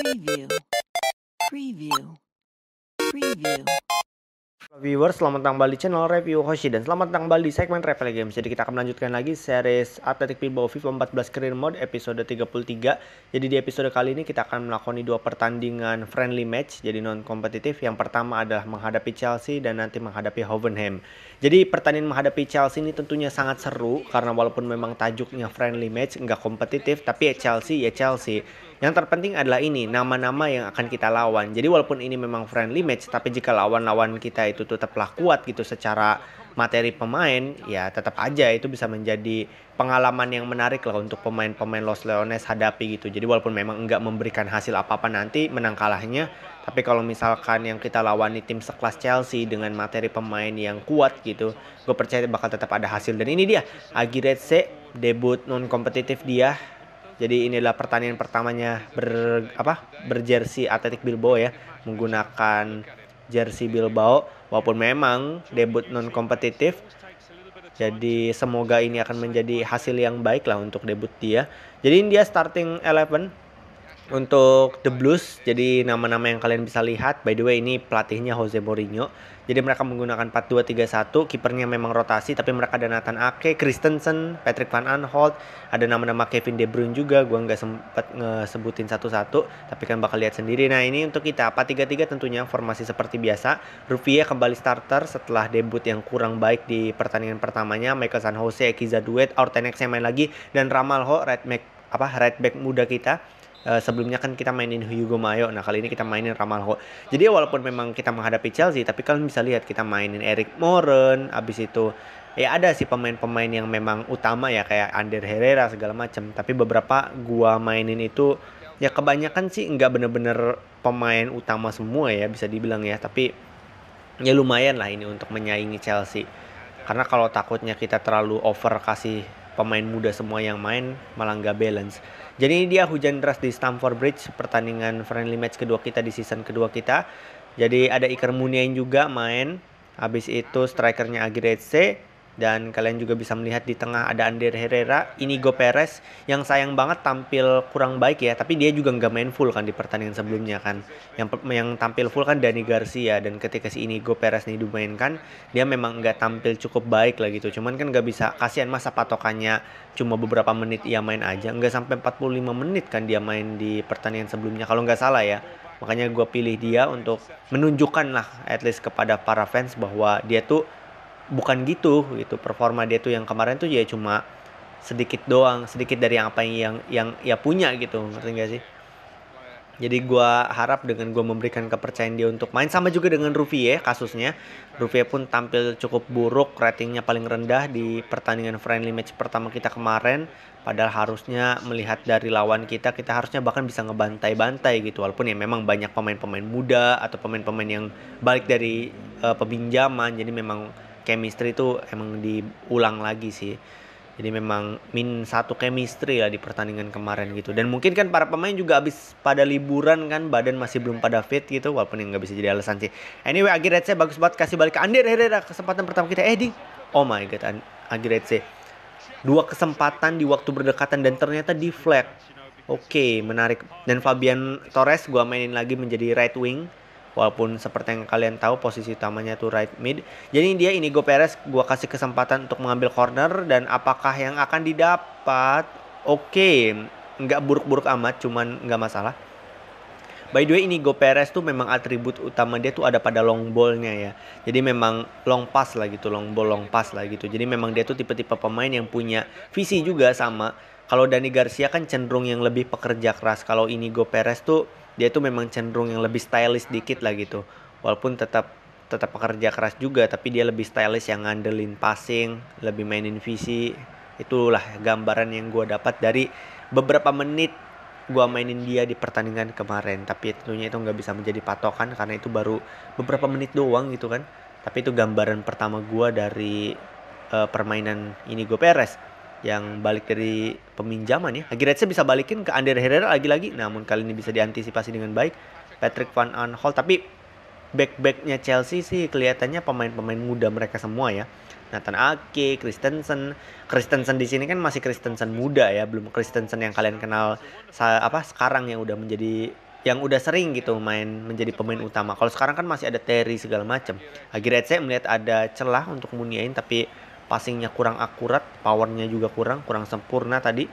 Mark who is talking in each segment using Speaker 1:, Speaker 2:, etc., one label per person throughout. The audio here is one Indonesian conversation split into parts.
Speaker 1: Preview. Preview. Preview. Viewers, selamat datang kembali di channel Review Hoshi dan selamat datang kembali di segmen Replay Games. Jadi kita akan melanjutkan lagi series Athletic Bilbao FIFA 14 Career Mode episode 33. Jadi di episode kali ini kita akan melakoni dua pertandingan friendly match, jadi non kompetitif. Yang pertama adalah menghadapi Chelsea dan nanti menghadapi Hovenheim. Jadi pertandingan menghadapi Chelsea ini tentunya sangat seru karena walaupun memang tajuknya friendly match, nggak kompetitif, tapi ya Chelsea ya Chelsea yang terpenting adalah ini nama-nama yang akan kita lawan. Jadi walaupun ini memang friendly match, tapi jika lawan-lawan kita itu tetaplah kuat gitu secara materi pemain, ya tetap aja itu bisa menjadi pengalaman yang menarik lah untuk pemain-pemain Los Leones hadapi gitu. Jadi walaupun memang enggak memberikan hasil apa-apa nanti menang kalahnya, tapi kalau misalkan yang kita lawani tim sekelas Chelsea dengan materi pemain yang kuat gitu, gue percaya bakal tetap ada hasil. Dan ini dia C, debut non kompetitif dia jadi inilah pertandingan pertamanya ber apa berjersey Athletic Bilbao ya menggunakan jersey Bilbao walaupun memang debut non kompetitif. Jadi semoga ini akan menjadi hasil yang baik lah untuk debut dia. Jadi ini dia starting eleven untuk The Blues. Jadi nama-nama yang kalian bisa lihat. By the way ini pelatihnya Jose Mourinho jadi mereka menggunakan 4-2-3-1, kipernya memang rotasi tapi mereka ada Nathan Ake, Christensen, Patrick Van Aanholt, ada nama-nama Kevin De Bruyne juga, Gue nggak sempat ngesebutin satu-satu, tapi kan bakal lihat sendiri. Nah, ini untuk kita 4-3-3 tentunya formasi seperti biasa. Rupiah kembali starter setelah debut yang kurang baik di pertandingan pertamanya. Michael San Jose, Ekiza Duet, Ortenex yang main lagi dan Ramalho, right apa right back muda kita Eh, sebelumnya kan kita mainin Hugo Mayo nah kali ini kita mainin Ramalho jadi walaupun memang kita menghadapi Chelsea tapi kalian bisa lihat kita mainin Eric Moren abis itu ya ada sih pemain-pemain yang memang utama ya kayak Ander Herrera segala macam tapi beberapa gua mainin itu ya kebanyakan sih nggak bener-bener pemain utama semua ya bisa dibilang ya tapi ya lumayan lah ini untuk menyaingi Chelsea karena kalau takutnya kita terlalu over kasih pemain muda semua yang main malah nggak balance jadi ini dia hujan deras di Stamford Bridge pertandingan friendly match kedua kita di season kedua kita. Jadi ada Iker Muniain juga main. Habis itu strikernya Agirece, dan kalian juga bisa melihat di tengah ada Ander Herrera, Inigo Perez yang sayang banget tampil kurang baik ya, tapi dia juga nggak main full kan di pertandingan sebelumnya kan. Yang yang tampil full kan Dani Garcia dan ketika si Inigo Perez nih dimainkan, dia memang nggak tampil cukup baik lah gitu. Cuman kan nggak bisa kasihan masa patokannya cuma beberapa menit ia main aja, nggak sampai 45 menit kan dia main di pertandingan sebelumnya kalau nggak salah ya makanya gue pilih dia untuk menunjukkan lah at least kepada para fans bahwa dia tuh bukan gitu gitu performa dia tuh yang kemarin tuh ya cuma sedikit doang sedikit dari apa yang yang yang ya punya gitu ngerti gak sih jadi gue harap dengan gue memberikan kepercayaan dia untuk main sama juga dengan ya kasusnya. Rufie pun tampil cukup buruk, ratingnya paling rendah di pertandingan friendly match pertama kita kemarin. Padahal harusnya melihat dari lawan kita, kita harusnya bahkan bisa ngebantai-bantai gitu. Walaupun ya memang banyak pemain-pemain muda atau pemain-pemain yang balik dari uh, peminjaman, jadi memang chemistry itu emang diulang lagi sih jadi memang min satu chemistry lah di pertandingan kemarin gitu dan mungkin kan para pemain juga habis pada liburan kan badan masih belum pada fit gitu walaupun yang nggak bisa jadi alasan sih anyway akhirnya bagus banget kasih balik ke Andir Herrera kesempatan pertama kita eh ding oh my god akhirnya dua kesempatan di waktu berdekatan dan ternyata di flag oke okay, menarik dan Fabian Torres gua mainin lagi menjadi right wing walaupun seperti yang kalian tahu posisi utamanya itu right mid jadi dia ini gue Perez gue kasih kesempatan untuk mengambil corner dan apakah yang akan didapat oke okay. nggak buruk-buruk amat cuman nggak masalah By the way ini Go Perez tuh memang atribut utama dia tuh ada pada long ballnya ya. Jadi memang long pass lah gitu, long ball long pass lah gitu. Jadi memang dia tuh tipe-tipe pemain yang punya visi juga sama kalau Dani Garcia kan cenderung yang lebih pekerja keras kalau Inigo Perez tuh dia tuh memang cenderung yang lebih stylish dikit lah gitu walaupun tetap tetap pekerja keras juga tapi dia lebih stylish yang ngandelin passing lebih mainin visi itulah gambaran yang gue dapat dari beberapa menit gue mainin dia di pertandingan kemarin tapi tentunya itu nggak bisa menjadi patokan karena itu baru beberapa menit doang gitu kan tapi itu gambaran pertama gue dari uh, permainan ini gue Perez yang balik dari peminjaman ya. Aguirre bisa balikin ke Ander Herrera lagi-lagi. Namun kali ini bisa diantisipasi dengan baik Patrick Van Aanholt. Tapi back-backnya Chelsea sih kelihatannya pemain-pemain muda mereka semua ya. Nathan Ake, Kristensen. Kristensen di sini kan masih Kristensen muda ya, belum Kristensen yang kalian kenal apa sekarang yang udah menjadi yang udah sering gitu main menjadi pemain utama. Kalau sekarang kan masih ada Terry segala macam. Akhirnya saya melihat ada celah untuk Muniain tapi passingnya kurang akurat, powernya juga kurang, kurang sempurna tadi.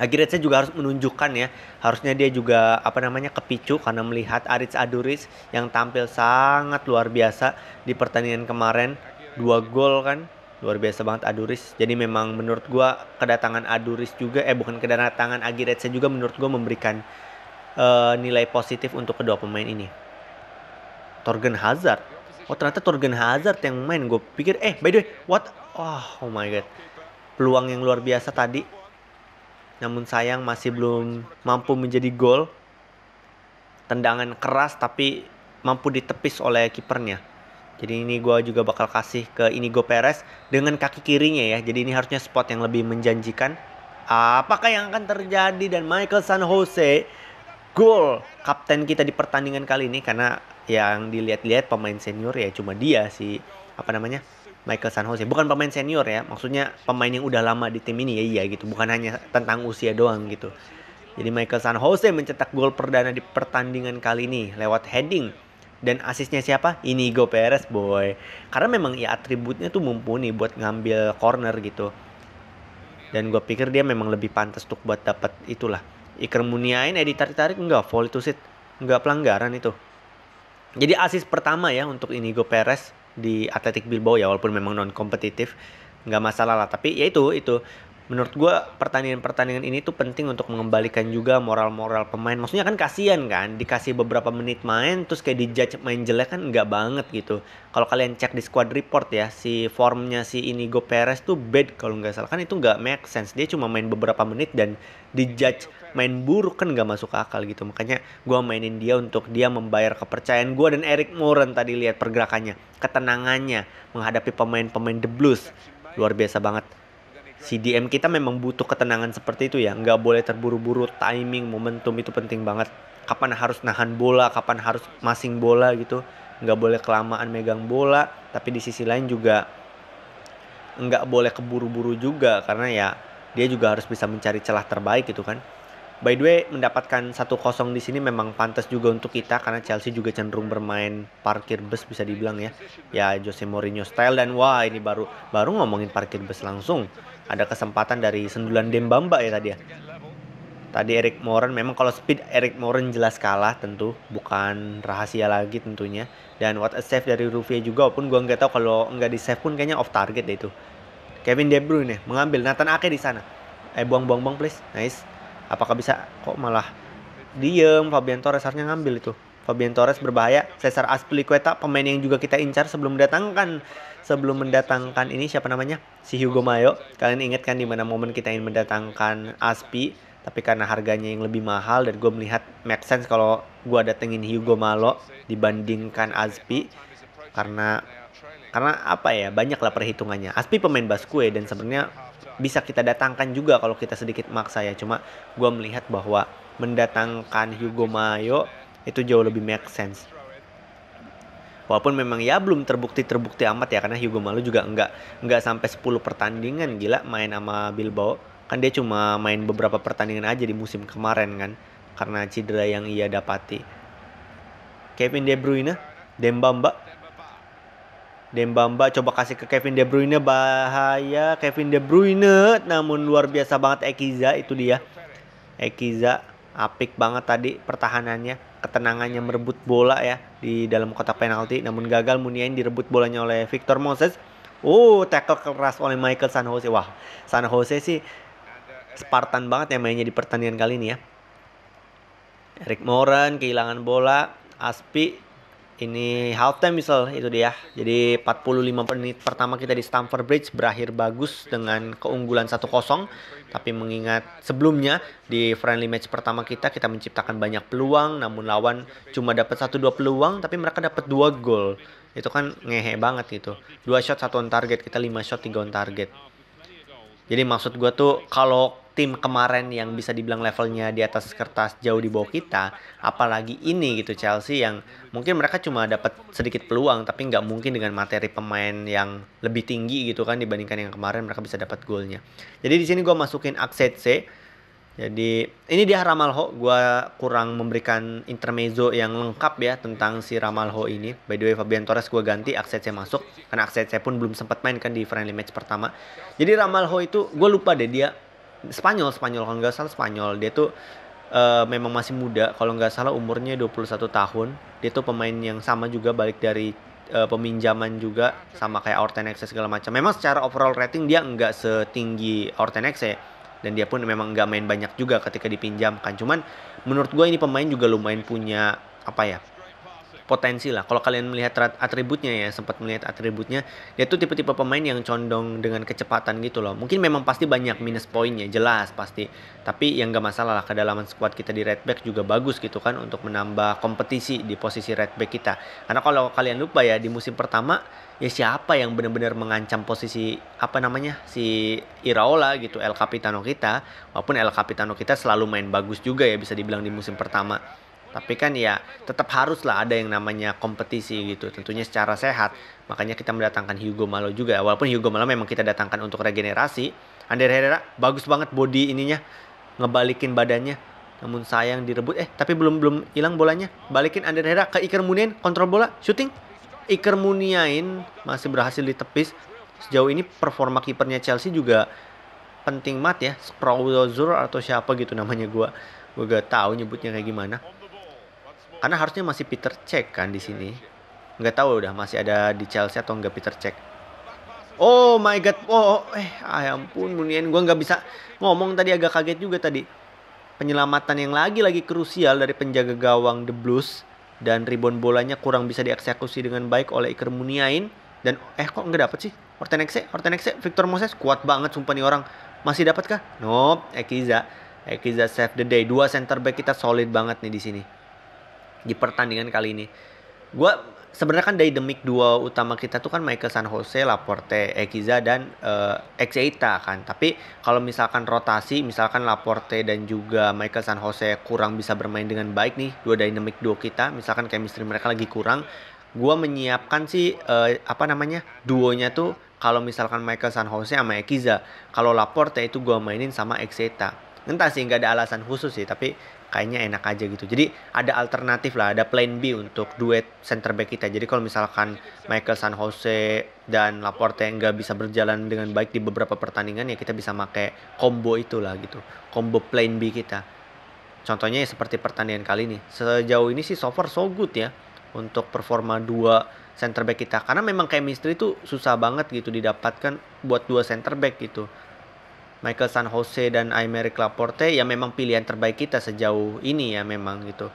Speaker 1: Akhirnya saya juga harus menunjukkan ya, harusnya dia juga apa namanya kepicu karena melihat Aritz Aduris yang tampil sangat luar biasa di pertandingan kemarin, dua gol kan, luar biasa banget Aduris. Jadi memang menurut gue kedatangan Aduris juga, eh bukan kedatangan Agiretsa juga menurut gue memberikan uh, nilai positif untuk kedua pemain ini. Torgen Hazard, oh ternyata Torgen Hazard yang main, gue pikir eh by the way what Wah, oh my god. Peluang yang luar biasa tadi. Namun sayang masih belum mampu menjadi gol. Tendangan keras tapi mampu ditepis oleh kipernya. Jadi ini gue juga bakal kasih ke Inigo Perez dengan kaki kirinya ya. Jadi ini harusnya spot yang lebih menjanjikan. Apakah yang akan terjadi dan Michael San Jose gol kapten kita di pertandingan kali ini karena yang dilihat-lihat pemain senior ya cuma dia si apa namanya Michael San Jose bukan pemain senior ya maksudnya pemain yang udah lama di tim ini ya iya gitu bukan hanya tentang usia doang gitu jadi Michael San Jose mencetak gol perdana di pertandingan kali ini lewat heading dan asisnya siapa? Inigo Perez boy. Karena memang ya atributnya tuh mumpuni buat ngambil corner gitu. Dan gue pikir dia memang lebih pantas untuk buat dapat itulah. Iker Muniain edit eh, tarik tarik enggak foul itu sit. Enggak pelanggaran itu. Jadi asis pertama ya untuk Inigo Perez di Athletic Bilbao ya walaupun memang non kompetitif nggak masalah lah tapi ya itu itu menurut gue pertandingan-pertandingan ini tuh penting untuk mengembalikan juga moral-moral pemain. Maksudnya kan kasihan kan, dikasih beberapa menit main terus kayak dijudge main jelek kan nggak banget gitu. Kalau kalian cek di squad report ya, si formnya si Inigo Perez tuh bad kalau nggak salah kan itu nggak make sense. Dia cuma main beberapa menit dan dijudge main buruk kan nggak masuk akal gitu. Makanya gue mainin dia untuk dia membayar kepercayaan gue dan Eric Moran tadi lihat pergerakannya, ketenangannya menghadapi pemain-pemain The Blues luar biasa banget CDM kita memang butuh ketenangan seperti itu ya nggak boleh terburu-buru timing momentum itu penting banget kapan harus nahan bola kapan harus masing bola gitu nggak boleh kelamaan megang bola tapi di sisi lain juga nggak boleh keburu-buru juga karena ya dia juga harus bisa mencari celah terbaik gitu kan By the way, mendapatkan satu kosong di sini memang pantas juga untuk kita karena Chelsea juga cenderung bermain parkir bus bisa dibilang ya. Ya Jose Mourinho style dan wah ini baru baru ngomongin parkir bus langsung ada kesempatan dari sendulan Dembamba ya tadi ya. Tadi Eric Moran memang kalau speed Eric Moran jelas kalah tentu bukan rahasia lagi tentunya dan what a save dari Rufia juga walaupun gua nggak tahu kalau nggak di save pun kayaknya off target deh itu. Kevin De Bruyne mengambil Nathan Ake di sana. Eh buang buang buang please. Nice. Apakah bisa kok malah diem Fabian Torres harusnya ngambil itu. Fabian Torres berbahaya. Cesar Azpilicueta pemain yang juga kita incar sebelum mendatangkan sebelum mendatangkan ini siapa namanya? Si Hugo Mayo. Kalian ingat kan di mana momen kita ingin mendatangkan Aspi tapi karena harganya yang lebih mahal dan gue melihat make sense kalau gue datengin Hugo Malo dibandingkan Aspi karena karena apa ya banyak lah perhitungannya Aspi pemain Baskue dan sebenarnya bisa kita datangkan juga kalau kita sedikit maksa ya cuma gue melihat bahwa mendatangkan Hugo Mayo itu jauh lebih make sense walaupun memang ya belum terbukti terbukti amat ya karena Hugo Malu juga enggak enggak sampai 10 pertandingan gila main sama Bilbao kan dia cuma main beberapa pertandingan aja di musim kemarin kan karena cedera yang ia dapati Kevin De Bruyne Dembamba Dembamba coba kasih ke Kevin De Bruyne bahaya Kevin De Bruyne namun luar biasa banget Ekiza itu dia Ekiza apik banget tadi pertahanannya ketenangannya merebut bola ya di dalam kotak penalti namun gagal Muniain direbut bolanya oleh Victor Moses. Uh, tackle keras oleh Michael San Jose. Wah, San Jose sih Spartan banget ya mainnya di pertandingan kali ini ya. Eric Moran kehilangan bola, Aspi ini time misal itu dia. Jadi 45 menit pertama kita di Stamford Bridge berakhir bagus dengan keunggulan 1-0. Tapi mengingat sebelumnya di friendly match pertama kita kita menciptakan banyak peluang namun lawan cuma dapat 1 2 peluang tapi mereka dapat 2 gol. Itu kan ngehe banget gitu. 2 shot 1 on target, kita 5 shot 3 on target. Jadi maksud gue tuh kalau tim kemarin yang bisa dibilang levelnya di atas kertas jauh di bawah kita, apalagi ini gitu Chelsea yang mungkin mereka cuma dapat sedikit peluang tapi nggak mungkin dengan materi pemain yang lebih tinggi gitu kan dibandingkan yang kemarin mereka bisa dapat golnya. Jadi di sini gue masukin akset C. Jadi ini dia Ramalho, gue kurang memberikan intermezzo yang lengkap ya tentang si Ramalho ini. By the way Fabian Torres gue ganti, akset C masuk. Karena C pun belum sempat main kan di friendly match pertama. Jadi Ramalho itu gue lupa deh dia Spanyol Spanyol kalau nggak salah Spanyol dia tuh uh, memang masih muda kalau nggak salah umurnya 21 tahun dia tuh pemain yang sama juga balik dari uh, peminjaman juga sama kayak Ortenexe segala macam memang secara overall rating dia nggak setinggi Ortenexe dan dia pun memang nggak main banyak juga ketika dipinjamkan cuman menurut gue ini pemain juga lumayan punya apa ya potensi lah. Kalau kalian melihat atributnya ya, sempat melihat atributnya, dia tuh tipe-tipe pemain yang condong dengan kecepatan gitu loh. Mungkin memang pasti banyak minus poinnya, jelas pasti. Tapi yang gak masalah lah, kedalaman squad kita di right back juga bagus gitu kan untuk menambah kompetisi di posisi right back kita. Karena kalau kalian lupa ya, di musim pertama ya siapa yang benar-benar mengancam posisi apa namanya si Iraola gitu El Capitano kita walaupun El Capitano kita selalu main bagus juga ya bisa dibilang di musim pertama tapi kan ya tetap haruslah ada yang namanya kompetisi gitu tentunya secara sehat makanya kita mendatangkan Hugo Malo juga walaupun Hugo Malo memang kita datangkan untuk regenerasi Ander Herrera bagus banget body ininya ngebalikin badannya namun sayang direbut eh tapi belum belum hilang bolanya balikin Ander Herrera ke Iker Muniain kontrol bola shooting Iker Muniain masih berhasil ditepis sejauh ini performa kipernya Chelsea juga penting mat ya Sproul atau siapa gitu namanya gua gue gak tahu nyebutnya kayak gimana karena harusnya masih Peter Cech kan di sini. Nggak tahu udah masih ada di Chelsea atau nggak Peter Cech. Oh my god. Oh, oh eh ayam ah, pun Munien gua nggak bisa ngomong tadi agak kaget juga tadi. Penyelamatan yang lagi-lagi krusial dari penjaga gawang The Blues dan ribbon bolanya kurang bisa dieksekusi dengan baik oleh Iker Muniain dan eh kok nggak dapet sih Ortenexe Ortenexe Victor Moses kuat banget sumpah nih orang masih dapat kah? Nope, Ekiza. Ekiza save the day. Dua center back kita solid banget nih di sini di pertandingan kali ini. Gue sebenarnya kan dari demik dua utama kita tuh kan Michael San Jose, Laporte, Ekiza dan uh, Exeita kan. Tapi kalau misalkan rotasi, misalkan Laporte dan juga Michael San Jose kurang bisa bermain dengan baik nih dua dynamic duo kita, misalkan chemistry mereka lagi kurang, gue menyiapkan sih uh, apa namanya? duonya tuh kalau misalkan Michael San Jose sama Ekiza, kalau Laporte itu gue mainin sama Exeita entah sih nggak ada alasan khusus sih tapi kayaknya enak aja gitu jadi ada alternatif lah ada plan B untuk duet center back kita jadi kalau misalkan Michael San Jose dan Laporte nggak bisa berjalan dengan baik di beberapa pertandingan ya kita bisa pakai combo itulah gitu combo plan B kita contohnya ya seperti pertandingan kali ini sejauh ini sih so far so good ya untuk performa dua center back kita karena memang chemistry itu susah banget gitu didapatkan buat dua center back gitu Michael San Jose dan Aymeric Laporte ya memang pilihan terbaik kita sejauh ini ya memang gitu.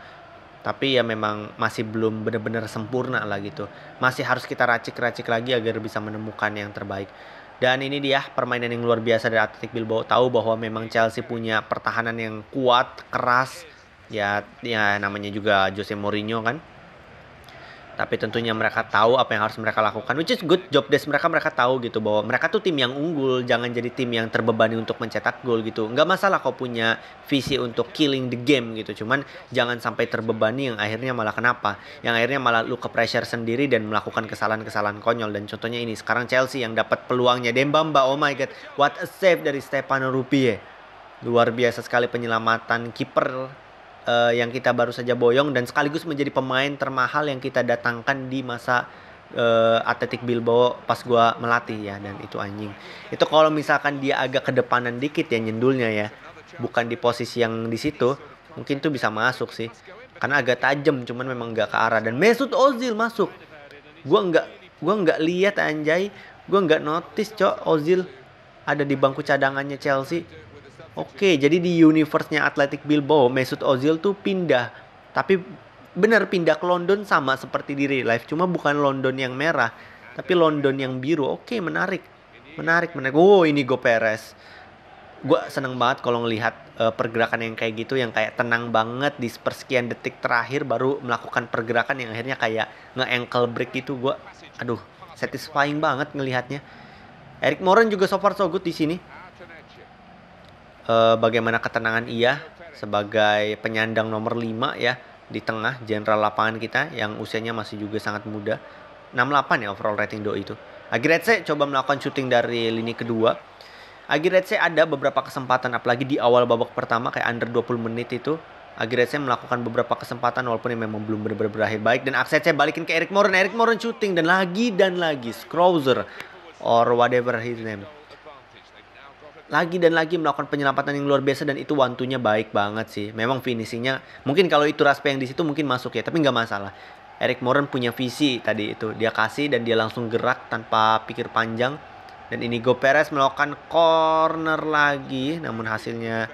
Speaker 1: Tapi ya memang masih belum benar-benar sempurna lah gitu. Masih harus kita racik-racik lagi agar bisa menemukan yang terbaik. Dan ini dia permainan yang luar biasa dari Atletic Bilbao. Tahu bahwa memang Chelsea punya pertahanan yang kuat, keras. Ya, ya namanya juga Jose Mourinho kan tapi tentunya mereka tahu apa yang harus mereka lakukan which is good job desk mereka mereka tahu gitu bahwa mereka tuh tim yang unggul jangan jadi tim yang terbebani untuk mencetak gol gitu nggak masalah kau punya visi untuk killing the game gitu cuman jangan sampai terbebani yang akhirnya malah kenapa yang akhirnya malah lu ke pressure sendiri dan melakukan kesalahan-kesalahan konyol dan contohnya ini sekarang Chelsea yang dapat peluangnya Dembamba oh my god what a save dari Stefano Rupie luar biasa sekali penyelamatan kiper uh, yang kita baru saja boyong dan sekaligus menjadi pemain termahal yang kita datangkan di masa uh, eh, Atletik Bilbao pas gua melatih ya dan itu anjing. Itu kalau misalkan dia agak kedepanan dikit ya nyendulnya ya. Bukan di posisi yang di situ, mungkin tuh bisa masuk sih. Karena agak tajam cuman memang nggak ke arah dan Mesut Ozil masuk. Gua nggak gua nggak lihat anjay, gua nggak notice cok Ozil ada di bangku cadangannya Chelsea Oke, jadi di universe-nya Athletic Bilbao, Mesut Ozil tuh pindah. Tapi benar pindah ke London sama seperti di real life, cuma bukan London yang merah, tapi London yang biru. Oke, menarik. Menarik, menarik. Oh, ini Go Perez. Gue seneng banget kalau ngelihat uh, pergerakan yang kayak gitu, yang kayak tenang banget di persekian detik terakhir baru melakukan pergerakan yang akhirnya kayak nge-ankle break gitu. Gue, aduh, satisfying banget ngelihatnya. Eric Moran juga so far so good di sini uh, bagaimana ketenangan ia sebagai penyandang nomor 5 ya di tengah jenderal lapangan kita yang usianya masih juga sangat muda. 68 ya overall rating do itu. Agiretse coba melakukan shooting dari lini kedua. Agiretse ada beberapa kesempatan apalagi di awal babak pertama kayak under 20 menit itu Agirece melakukan beberapa kesempatan walaupun yang memang belum benar-benar berakhir baik dan Aksece balikin ke Eric Moran, Eric Moran shooting dan lagi dan lagi Scrouser or whatever his name lagi dan lagi melakukan penyelamatan yang luar biasa dan itu wantunya baik banget sih. Memang finishingnya mungkin kalau itu Raspe yang di situ mungkin masuk ya, tapi nggak masalah. Eric Moran punya visi tadi itu dia kasih dan dia langsung gerak tanpa pikir panjang dan ini Go Perez melakukan corner lagi namun hasilnya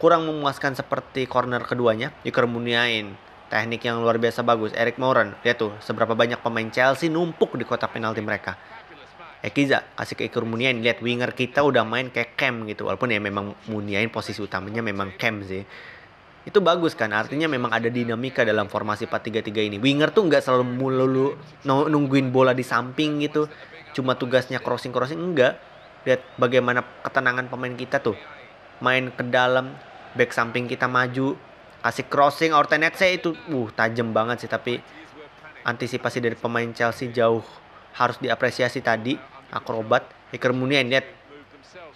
Speaker 1: kurang memuaskan seperti corner keduanya Iker Muniain teknik yang luar biasa bagus Eric Moran lihat tuh seberapa banyak pemain Chelsea numpuk di kotak penalti mereka Ekiza kasih ke Iker Muniain lihat winger kita udah main kayak Cam gitu walaupun ya memang Muniain posisi utamanya memang Cam sih itu bagus kan artinya memang ada dinamika dalam formasi 4-3-3 ini winger tuh nggak selalu melulu nungguin bola di samping gitu cuma tugasnya crossing crossing enggak lihat bagaimana ketenangan pemain kita tuh main ke dalam back samping kita maju kasih crossing Ortenetse itu uh tajam banget sih tapi antisipasi dari pemain Chelsea jauh harus diapresiasi tadi akrobat Iker Muniain lihat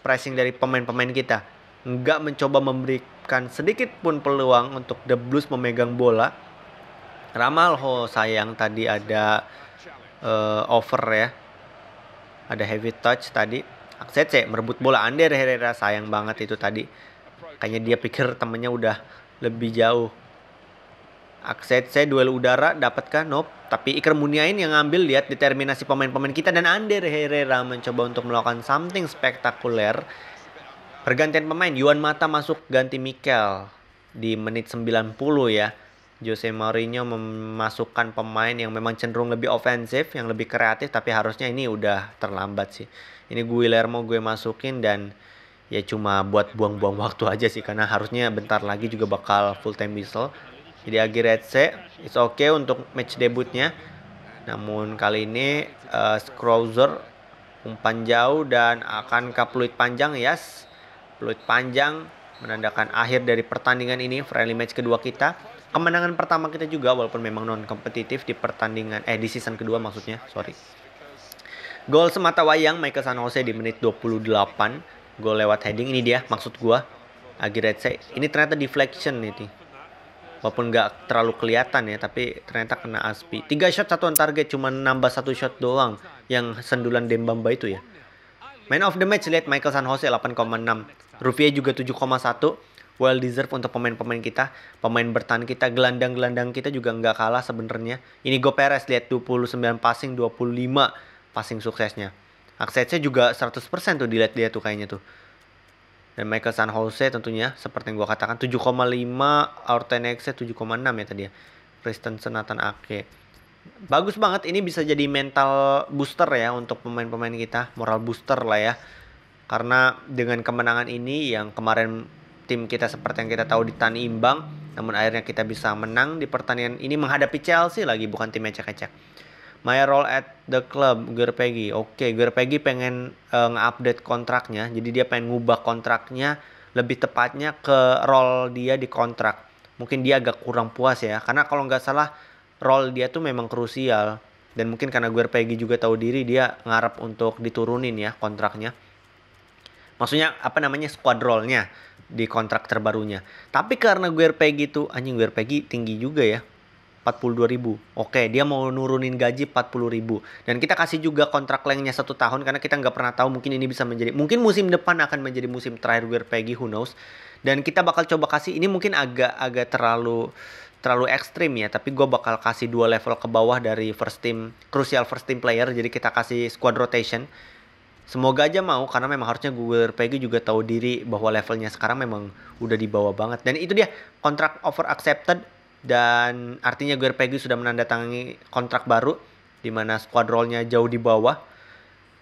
Speaker 1: pressing dari pemain-pemain kita nggak mencoba memberikan sedikit pun peluang untuk The Blues memegang bola Ramalho sayang tadi ada uh, eh, over ya ada heavy touch tadi Aksece merebut bola Ander Herrera sayang banget itu tadi kayaknya dia pikir temennya udah lebih jauh Akset saya duel udara dapatkan nope tapi Iker Muniain yang ngambil lihat determinasi pemain-pemain kita dan Ander Herrera mencoba untuk melakukan something spektakuler pergantian pemain Yuan Mata masuk ganti Mikel di menit 90 ya Jose Mourinho memasukkan pemain yang memang cenderung lebih ofensif, yang lebih kreatif, tapi harusnya ini udah terlambat sih. Ini Guillermo gue masukin dan ya cuma buat buang-buang waktu aja sih, karena harusnya bentar lagi juga bakal full time whistle. Jadi Agiretse it's okay untuk match debutnya. Namun kali ini uh, eh, Scrouser umpan jauh dan akan ke peluit panjang? Yes. Peluit panjang menandakan akhir dari pertandingan ini friendly match kedua kita. Kemenangan pertama kita juga walaupun memang non kompetitif di pertandingan eh di season kedua maksudnya, sorry. Gol semata wayang Michael San Jose di menit 28. Gol lewat heading ini dia maksud gua. Agiretse ini ternyata deflection nih walaupun nggak terlalu kelihatan ya tapi ternyata kena aspi tiga shot satu on target cuma nambah satu shot doang yang sendulan Dembamba itu ya man of the match lihat Michael San Jose 8,6 Rupiah juga 7,1 well deserve untuk pemain-pemain kita pemain bertahan kita gelandang-gelandang kita juga nggak kalah sebenarnya ini Go Perez lihat 29 passing 25 passing suksesnya aksesnya juga 100% tuh dilihat dia tuh kayaknya tuh dan Michael San Jose tentunya seperti yang gue katakan 7,5 Ortenexe 7,6 ya tadi ya Kristen Senatan Ake bagus banget ini bisa jadi mental booster ya untuk pemain-pemain kita moral booster lah ya karena dengan kemenangan ini yang kemarin tim kita seperti yang kita tahu ditahan imbang namun akhirnya kita bisa menang di pertandingan ini menghadapi Chelsea lagi bukan tim ecek-ecek My role at the club, Ger Peggy. Oke, okay, Ger Peggy pengen uh, nge-update kontraknya. Jadi dia pengen ngubah kontraknya lebih tepatnya ke role dia di kontrak. Mungkin dia agak kurang puas ya. Karena kalau nggak salah role dia tuh memang krusial. Dan mungkin karena Ger Peggy juga tahu diri dia ngarep untuk diturunin ya kontraknya. Maksudnya apa namanya squad role-nya di kontrak terbarunya. Tapi karena Ger Peggy tuh anjing Ger Peggy tinggi juga ya 42 Oke, dia mau nurunin gaji 40 Dan kita kasih juga kontrak lengnya satu tahun karena kita nggak pernah tahu mungkin ini bisa menjadi, mungkin musim depan akan menjadi musim terakhir Weir Peggy, who knows. Dan kita bakal coba kasih, ini mungkin agak agak terlalu terlalu ekstrim ya, tapi gue bakal kasih dua level ke bawah dari first team, crucial first team player, jadi kita kasih squad rotation. Semoga aja mau karena memang harusnya Google Peggy juga tahu diri bahwa levelnya sekarang memang udah dibawa banget dan itu dia kontrak over accepted dan artinya Pegi sudah menandatangani kontrak baru di mana squad rollnya jauh di bawah.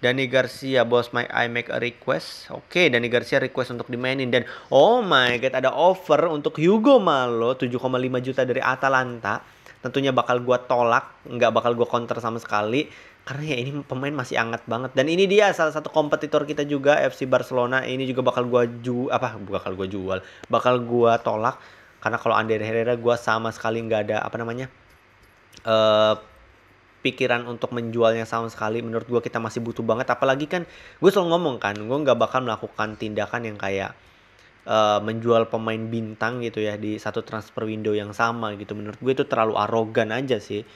Speaker 1: Dani Garcia, bos my I make a request. Oke, okay, Dani Garcia request untuk dimainin dan oh my god ada offer untuk Hugo Malo 7,5 juta dari Atalanta. Tentunya bakal gue tolak, nggak bakal gue counter sama sekali karena ya ini pemain masih anget banget dan ini dia salah satu kompetitor kita juga FC Barcelona ini juga bakal gue ju apa bakal gue jual, bakal gue tolak karena kalau Ander Herrera gue sama sekali nggak ada apa namanya uh, pikiran untuk menjualnya sama sekali menurut gue kita masih butuh banget apalagi kan gue selalu ngomong kan gue nggak bakal melakukan tindakan yang kayak uh, menjual pemain bintang gitu ya di satu transfer window yang sama gitu menurut gue itu terlalu arogan aja sih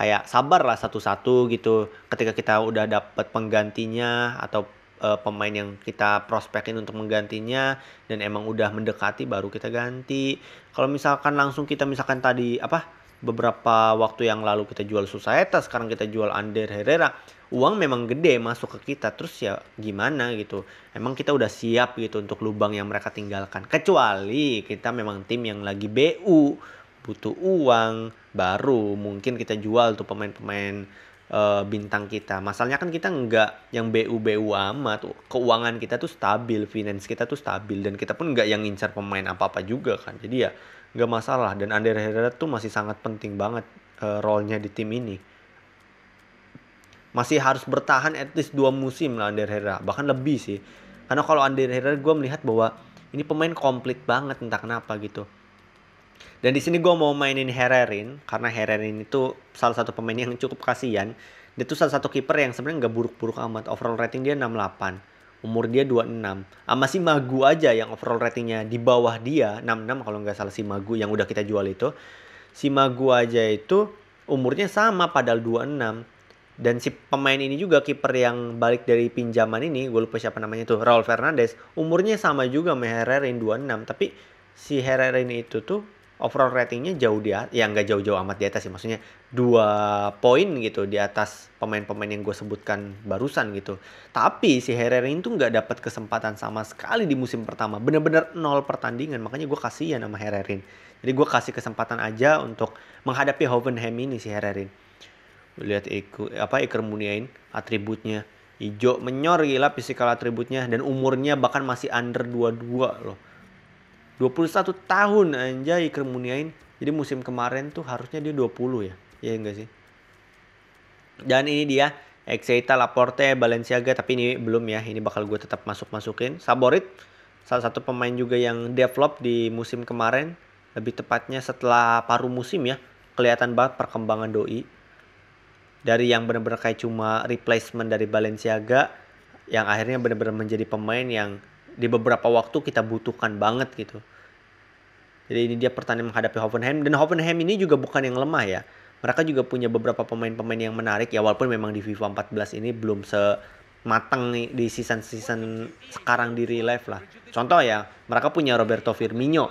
Speaker 1: kayak sabar lah satu-satu gitu ketika kita udah dapet penggantinya atau uh, pemain yang kita prospekin untuk menggantinya dan emang udah mendekati baru kita ganti. Kalau misalkan langsung kita misalkan tadi apa beberapa waktu yang lalu kita jual Susaeta, sekarang kita jual Ander Herrera, uang memang gede masuk ke kita. Terus ya gimana gitu. Emang kita udah siap gitu untuk lubang yang mereka tinggalkan. Kecuali kita memang tim yang lagi BU, butuh uang, baru mungkin kita jual tuh pemain-pemain uh, bintang kita. Masalahnya kan kita nggak yang BU-BU amat. Keuangan kita tuh stabil, finance kita tuh stabil. Dan kita pun nggak yang incar pemain apa-apa juga kan. Jadi ya nggak masalah. Dan Ander Herrera tuh masih sangat penting banget uh, role-nya di tim ini. Masih harus bertahan at least dua musim lah Ander Herrera. Bahkan lebih sih. Karena kalau Ander Herrera gue melihat bahwa ini pemain komplit banget entah kenapa gitu dan di sini gue mau mainin Hererin karena Hererin itu salah satu pemain yang cukup kasihan. Dia tuh salah satu kiper yang sebenarnya nggak buruk-buruk amat. Overall rating dia 68. Umur dia 26. Sama si Magu aja yang overall ratingnya di bawah dia 66 kalau nggak salah si Magu yang udah kita jual itu. Si Magu aja itu umurnya sama padahal 26. Dan si pemain ini juga kiper yang balik dari pinjaman ini, gue lupa siapa namanya tuh, Raul Fernandez, umurnya sama juga sama Hererin 26, tapi si Hererin itu tuh overall ratingnya jauh dia, ya nggak jauh-jauh amat di atas sih maksudnya dua poin gitu di atas pemain-pemain yang gue sebutkan barusan gitu tapi si Herrera itu nggak dapat kesempatan sama sekali di musim pertama bener-bener nol pertandingan makanya gue kasihan sama Herrera. jadi gue kasih kesempatan aja untuk menghadapi Hovenheim ini si Herrera. lihat iku, apa Iker Muniain atributnya hijau menyor gila fisikal atributnya dan umurnya bahkan masih under 22 loh 21 tahun anjay Muniain. Jadi musim kemarin tuh harusnya dia 20 ya. Iya enggak sih? Dan ini dia Exeita, Laporte, Balenciaga tapi ini belum ya. Ini bakal gue tetap masuk-masukin. Saborit salah satu pemain juga yang develop di musim kemarin. Lebih tepatnya setelah paruh musim ya. Kelihatan banget perkembangan doi. Dari yang benar-benar kayak cuma replacement dari Balenciaga yang akhirnya benar-benar menjadi pemain yang di beberapa waktu kita butuhkan banget gitu. Jadi ini dia pertandingan menghadapi Hoffenheim dan Hoffenheim ini juga bukan yang lemah ya. Mereka juga punya beberapa pemain-pemain yang menarik ya walaupun memang di FIFA 14 ini belum se matang di season-season sekarang di real life lah. Contoh ya, mereka punya Roberto Firmino.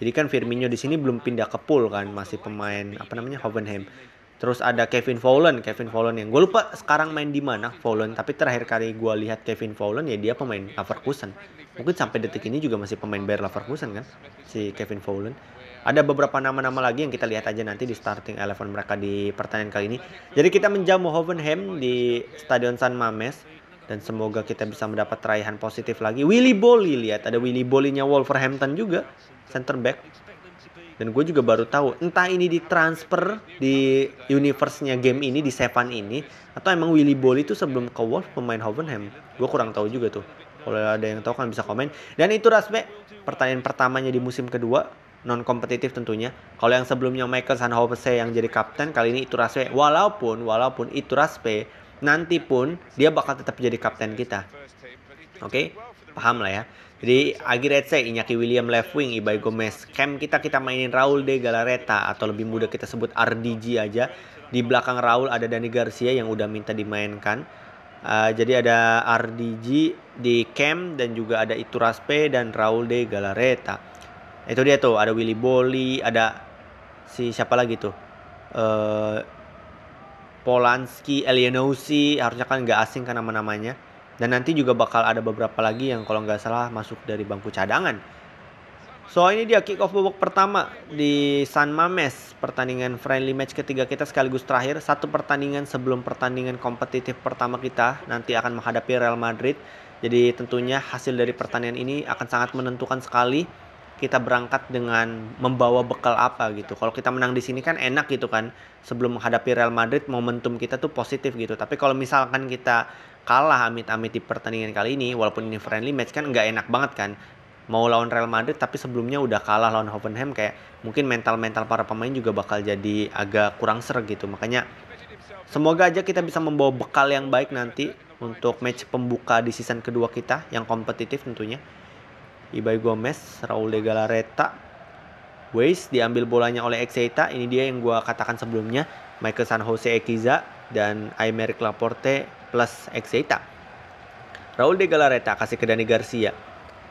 Speaker 1: Jadi kan Firmino di sini belum pindah ke pool kan, masih pemain apa namanya Hoffenheim. Terus ada Kevin Fowlen, Kevin Fowlen yang gue lupa sekarang main di mana Fowlen, tapi terakhir kali gue lihat Kevin Fowlen ya dia pemain Leverkusen. Mungkin sampai detik ini juga masih pemain Bayer Leverkusen kan si Kevin Fowlen. Ada beberapa nama-nama lagi yang kita lihat aja nanti di starting eleven mereka di pertandingan kali ini. Jadi kita menjamu Hovenham di Stadion San Mames dan semoga kita bisa mendapat raihan positif lagi. Willy Bolly lihat ada Willy nya Wolverhampton juga center back dan gue juga baru tahu entah ini di transfer di universe-nya game ini di Seven ini atau emang Willy Ball itu sebelum ke Wolves pemain Hoffenheim gue kurang tahu juga tuh kalau ada yang tahu kan bisa komen dan itu Rasbe pertanyaan pertamanya di musim kedua non kompetitif tentunya kalau yang sebelumnya Michael Sanhovese yang jadi kapten kali ini itu Rasbe walaupun walaupun itu Rasbe nanti pun dia bakal tetap jadi kapten kita oke okay? paham lah ya jadi Agiretse, Inyaki William left wing, Ibai Gomez. Camp kita kita mainin Raul de Galareta atau lebih mudah kita sebut RDG aja. Di belakang Raul ada Dani Garcia yang udah minta dimainkan. Uh, jadi ada RDG di Camp dan juga ada Raspe dan Raul de Galareta. Itu dia tuh, ada Willy Boli, ada si siapa lagi tuh? Uh, Polanski, Elianosi, harusnya kan nggak asing kan nama-namanya dan nanti juga bakal ada beberapa lagi yang kalau nggak salah masuk dari bangku cadangan. So ini dia kick off babak pertama di San Mames pertandingan friendly match ketiga kita sekaligus terakhir satu pertandingan sebelum pertandingan kompetitif pertama kita nanti akan menghadapi Real Madrid. Jadi tentunya hasil dari pertandingan ini akan sangat menentukan sekali kita berangkat dengan membawa bekal apa gitu. Kalau kita menang di sini kan enak gitu kan sebelum menghadapi Real Madrid momentum kita tuh positif gitu. Tapi kalau misalkan kita kalah amit-amit di pertandingan kali ini walaupun ini friendly match kan nggak enak banget kan mau lawan Real Madrid tapi sebelumnya udah kalah lawan Hoffenheim kayak mungkin mental-mental para pemain juga bakal jadi agak kurang ser gitu makanya semoga aja kita bisa membawa bekal yang baik nanti untuk match pembuka di season kedua kita yang kompetitif tentunya Ibai Gomez, Raul de Galareta, Waze diambil bolanya oleh Exeita ini dia yang gue katakan sebelumnya Michael San Jose Ekiza dan Aymeric Laporte plus Exeita. Raul de Galareta kasih ke Dani Garcia.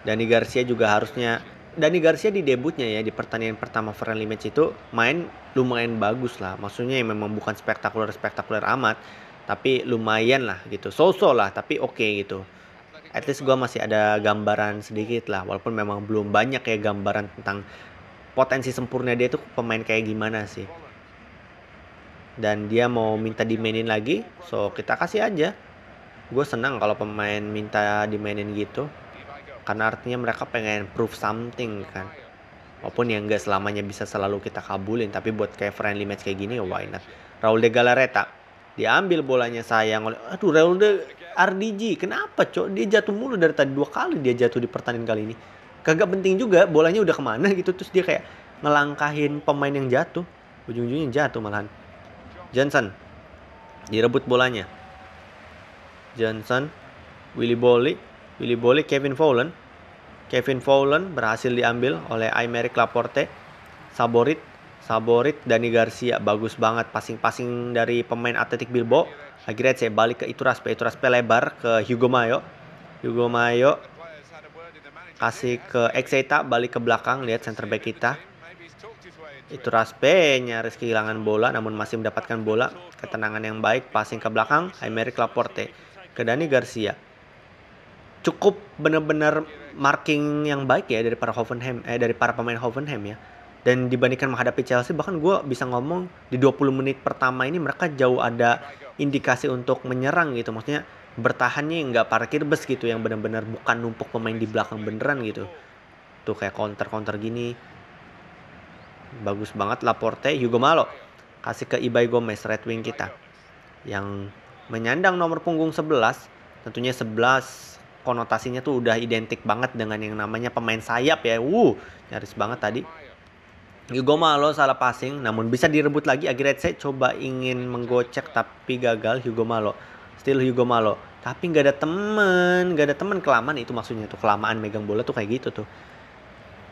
Speaker 1: Dani Garcia juga harusnya Dani Garcia di debutnya ya di pertandingan pertama friendly match itu main lumayan bagus lah. Maksudnya ya memang bukan spektakuler spektakuler amat, tapi lumayan lah gitu. So-so lah, tapi oke okay gitu. At least gue masih ada gambaran sedikit lah, walaupun memang belum banyak ya gambaran tentang potensi sempurna dia tuh pemain kayak gimana sih dan dia mau minta dimainin lagi so kita kasih aja gue senang kalau pemain minta dimainin gitu karena artinya mereka pengen proof something kan walaupun yang nggak selamanya bisa selalu kita kabulin tapi buat kayak friendly match kayak gini why not Raul de Galareta diambil bolanya sayang oleh aduh Raul de RDG kenapa cok dia jatuh mulu dari tadi dua kali dia jatuh di pertandingan kali ini kagak penting juga bolanya udah kemana gitu terus dia kayak ngelangkahin pemain yang jatuh ujung-ujungnya jatuh malahan Johnson direbut bolanya. Johnson, Willy Bolly, Willy Bolly, Kevin Fowlen. Kevin Fowlen berhasil diambil oleh Aymeric Laporte. Saborit, Saborit, Dani Garcia bagus banget passing-passing dari pemain Atletik Bilbao. Akhirnya saya balik ke itu raspe lebar ke Hugo Mayo. Hugo Mayo kasih ke Exeita balik ke belakang lihat center back kita itu Raspe nyaris kehilangan bola namun masih mendapatkan bola. Ketenangan yang baik, passing ke belakang, Aymeric Laporte ke Dani Garcia. Cukup benar-benar marking yang baik ya dari para Hoffenheim eh dari para pemain Hoffenheim ya. Dan dibandingkan menghadapi Chelsea bahkan gue bisa ngomong di 20 menit pertama ini mereka jauh ada indikasi untuk menyerang gitu. Maksudnya bertahannya nggak parkir bus gitu yang benar-benar bukan numpuk pemain di belakang beneran gitu. Tuh kayak counter-counter gini bagus banget Laporte Hugo Malo kasih ke Ibai Gomez Red Wing kita yang menyandang nomor punggung 11 tentunya 11 konotasinya tuh udah identik banget dengan yang namanya pemain sayap ya wuh nyaris banget tadi Hugo Malo salah passing namun bisa direbut lagi Agiretse coba ingin menggocek tapi gagal Hugo Malo still Hugo Malo tapi nggak ada temen nggak ada temen kelamaan itu maksudnya tuh kelamaan megang bola tuh kayak gitu tuh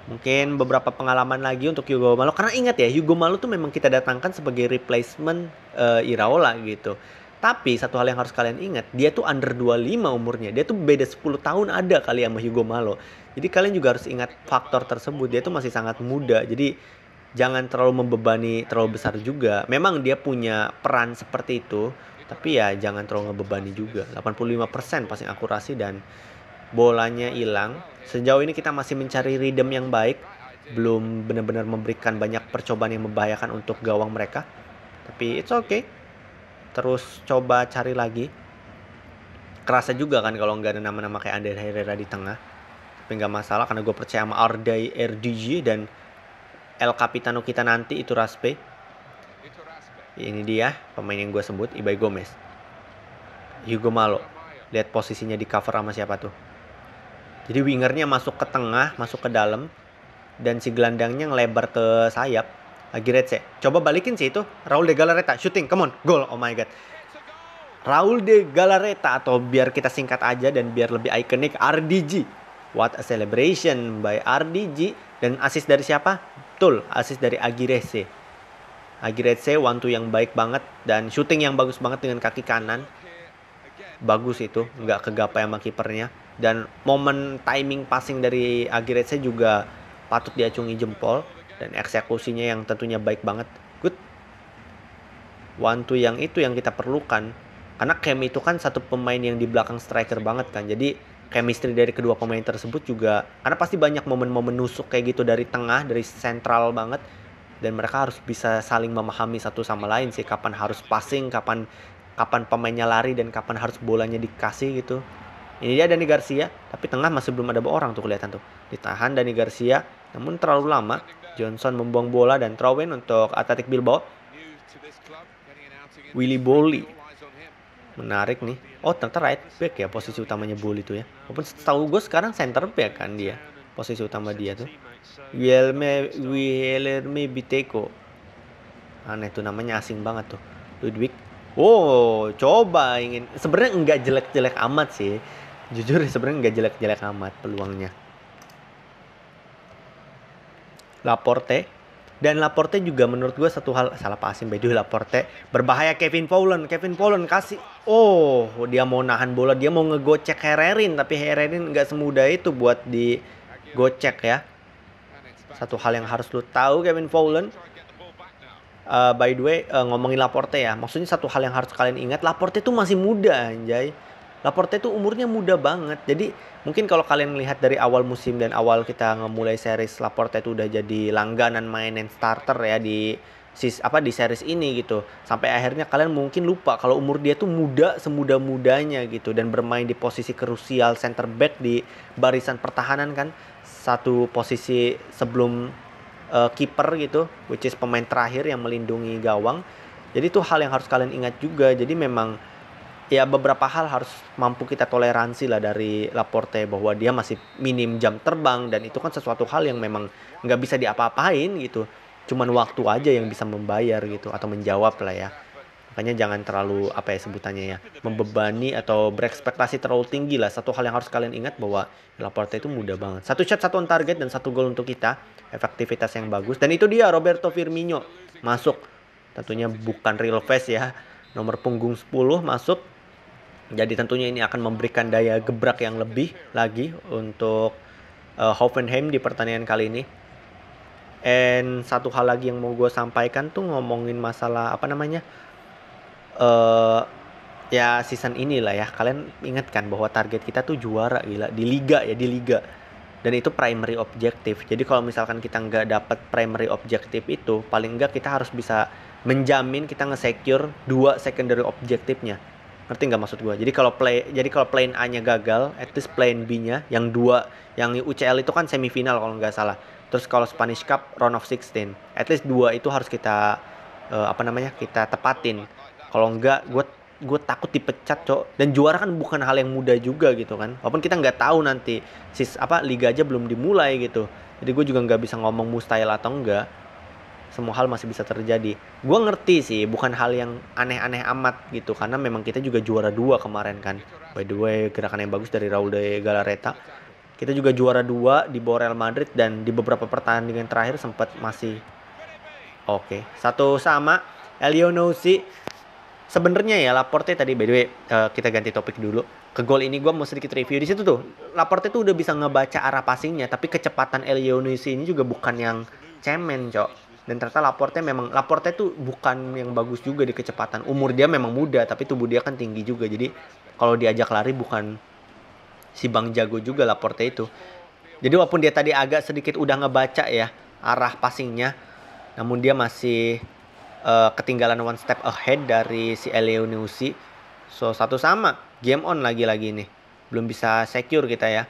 Speaker 1: mungkin beberapa pengalaman lagi untuk Hugo Malo karena ingat ya Hugo Malo tuh memang kita datangkan sebagai replacement uh, Iraola gitu. Tapi satu hal yang harus kalian ingat, dia tuh under 25 umurnya. Dia tuh beda 10 tahun ada kali sama Hugo Malo. Jadi kalian juga harus ingat faktor tersebut. Dia tuh masih sangat muda. Jadi jangan terlalu membebani terlalu besar juga. Memang dia punya peran seperti itu, tapi ya jangan terlalu ngebebani juga. 85% pasti akurasi dan bolanya hilang. Sejauh ini kita masih mencari rhythm yang baik, belum benar-benar memberikan banyak percobaan yang membahayakan untuk gawang mereka. Tapi it's okay. Terus coba cari lagi. Kerasa juga kan kalau nggak ada nama-nama kayak Ander Herrera di tengah. Tapi nggak masalah karena gue percaya sama Ardai RDG dan El Capitano kita nanti itu Raspe. Ini dia pemain yang gue sebut Ibai Gomez. Hugo Malo. Lihat posisinya di cover sama siapa tuh. Jadi wingernya masuk ke tengah, masuk ke dalam dan si gelandangnya ngelebar ke sayap. Agirece. Coba balikin sih itu. Raul de Galareta shooting. Come on, goal. Oh my god. Raul de Galareta atau biar kita singkat aja dan biar lebih ikonik RDG. What a celebration by RDG dan asis dari siapa? Betul, asis dari Agirece. Agirece one two yang baik banget dan shooting yang bagus banget dengan kaki kanan. Bagus itu, nggak kegapai sama kipernya dan momen timing passing dari Aguirre juga patut diacungi jempol dan eksekusinya yang tentunya baik banget good one two yang itu yang kita perlukan karena Kem itu kan satu pemain yang di belakang striker banget kan jadi chemistry dari kedua pemain tersebut juga karena pasti banyak momen-momen nusuk kayak gitu dari tengah dari sentral banget dan mereka harus bisa saling memahami satu sama lain sih kapan harus passing kapan kapan pemainnya lari dan kapan harus bolanya dikasih gitu ini dia Dani Garcia, tapi tengah masih belum ada orang tuh kelihatan tuh. Ditahan Dani Garcia, namun terlalu lama. Johnson membuang bola dan throw-in untuk Athletic Bilbao. Willy Boli. Menarik nih. Oh ternyata right back ya posisi utamanya Boli itu ya. Walaupun setahu gue sekarang center back kan dia. Posisi utama dia tuh. Wilme, Wilme Biteko. Aneh tuh namanya asing banget tuh. Ludwig. Oh coba ingin. Sebenarnya enggak jelek-jelek amat sih jujur sebenarnya nggak jelek-jelek amat peluangnya Laporte dan Laporte juga menurut gue satu hal salah passing by the way Laporte berbahaya Kevin Paulan Kevin Paulan kasih oh dia mau nahan bola dia mau ngegocek Hererin tapi Hererin nggak semudah itu buat digocek ya satu hal yang harus lo tahu Kevin Paulan uh, eh, by the way uh, ngomongin Laporte ya maksudnya satu hal yang harus kalian ingat Laporte itu masih muda anjay Laporte itu umurnya muda banget. Jadi mungkin kalau kalian lihat dari awal musim dan awal kita ngemulai series Laporte itu udah jadi langganan mainin starter ya di sis apa di series ini gitu sampai akhirnya kalian mungkin lupa kalau umur dia tuh muda semuda mudanya gitu dan bermain di posisi krusial center back di barisan pertahanan kan satu posisi sebelum uh, kiper gitu which is pemain terakhir yang melindungi gawang jadi itu hal yang harus kalian ingat juga jadi memang ya beberapa hal harus mampu kita toleransi lah dari Laporte bahwa dia masih minim jam terbang dan itu kan sesuatu hal yang memang nggak bisa diapa-apain gitu cuman waktu aja yang bisa membayar gitu atau menjawab lah ya makanya jangan terlalu apa ya sebutannya ya membebani atau berekspektasi terlalu tinggi lah satu hal yang harus kalian ingat bahwa Laporte itu mudah banget satu shot satu on target dan satu gol untuk kita efektivitas yang bagus dan itu dia Roberto Firmino masuk tentunya bukan real face ya nomor punggung 10 masuk jadi tentunya ini akan memberikan daya gebrak yang lebih lagi untuk uh, Hoffenheim di pertandingan kali ini. And satu hal lagi yang mau gue sampaikan tuh ngomongin masalah apa namanya uh, ya season inilah ya kalian ingatkan bahwa target kita tuh juara gila di liga ya di liga dan itu primary objective jadi kalau misalkan kita nggak dapat primary objective itu paling nggak kita harus bisa menjamin kita nge-secure dua secondary objective-nya ngerti nggak maksud gue jadi kalau play jadi kalau plan A nya gagal at least plan B nya yang dua yang UCL itu kan semifinal kalau nggak salah terus kalau Spanish Cup round of 16 at least dua itu harus kita uh, apa namanya kita tepatin kalau nggak gue gue takut dipecat cok dan juara kan bukan hal yang mudah juga gitu kan walaupun kita nggak tahu nanti sis apa liga aja belum dimulai gitu jadi gue juga nggak bisa ngomong mustahil atau enggak semua hal masih bisa terjadi. Gue ngerti sih, bukan hal yang aneh-aneh amat gitu, karena memang kita juga juara dua kemarin kan. By the way, gerakan yang bagus dari Raul de Galareta. Kita juga juara dua di bawah Madrid dan di beberapa pertandingan terakhir sempat masih oke. Okay. Satu sama, Elionosi. Sebenarnya ya Laporte tadi by the way uh, kita ganti topik dulu. Ke gol ini gue mau sedikit review di situ tuh. Laporte tuh udah bisa ngebaca arah passingnya, tapi kecepatan Elionosi ini juga bukan yang cemen, cok dan ternyata Laporte memang Laporte tuh bukan yang bagus juga di kecepatan umur dia memang muda tapi tubuh dia kan tinggi juga jadi kalau diajak lari bukan si Bang Jago juga Laporte itu jadi walaupun dia tadi agak sedikit udah ngebaca ya arah passingnya namun dia masih uh, ketinggalan one step ahead dari si Eleonusi so satu sama game on lagi-lagi nih belum bisa secure kita ya